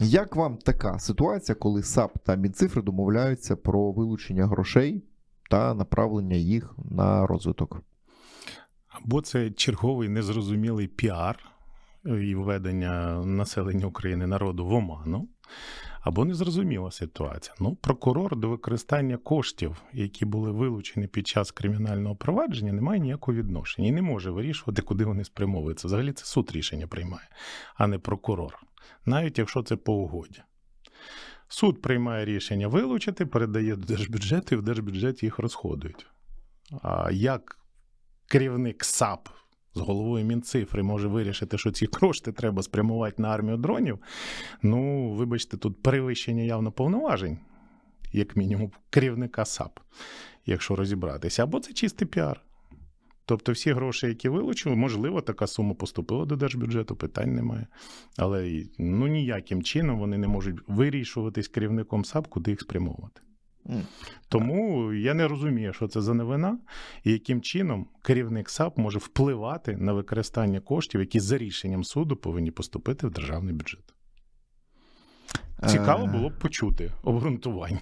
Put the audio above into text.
Як вам така ситуація, коли САП та Мінцифри домовляються про вилучення грошей та направлення їх на розвиток? Або це черговий незрозумілий піар е, і введення населення України народу в оману, або незрозуміла ситуація. Ну, прокурор до використання коштів, які були вилучені під час кримінального провадження, не має ніякого відношення і не може вирішувати, куди вони спрямовуються. Взагалі це суд рішення приймає, а не прокурор навіть якщо це по угоді. Суд приймає рішення вилучити, передає до держбюджету, і в держбюджеті їх розходують. А як керівник САП з головою Мінцифри може вирішити, що ці кошти треба спрямувати на армію дронів, ну, вибачте, тут перевищення явно повноважень, як мінімум, керівника САП, якщо розібратися, або це чистий піар. Тобто, всі гроші, які вилучили, можливо, така сума поступила до держбюджету, питань немає. Але ну ніяким чином вони не можуть вирішуватись керівником САП, куди їх спрямовувати. Тому я не розумію, що це за новина, і яким чином керівник САП може впливати на використання коштів, які за рішенням суду повинні поступити в державний бюджет. Цікаво е. було б почути обґрунтування.